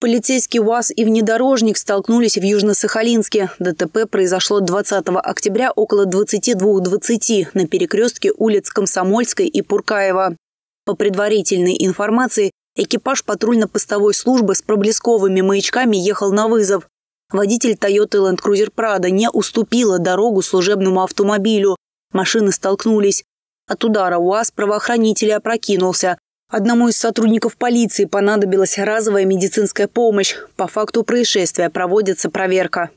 Полицейский УАЗ и внедорожник столкнулись в Южно-Сахалинске. ДТП произошло 20 октября около 22.20 на перекрестке улиц Комсомольской и Пуркаева. По предварительной информации, экипаж патрульно-постовой службы с проблесковыми маячками ехал на вызов. Водитель Toyota Land Cruiser Prado не уступила дорогу служебному автомобилю. Машины столкнулись. От удара УАЗ правоохранителя опрокинулся, Одному из сотрудников полиции понадобилась разовая медицинская помощь. По факту происшествия проводится проверка.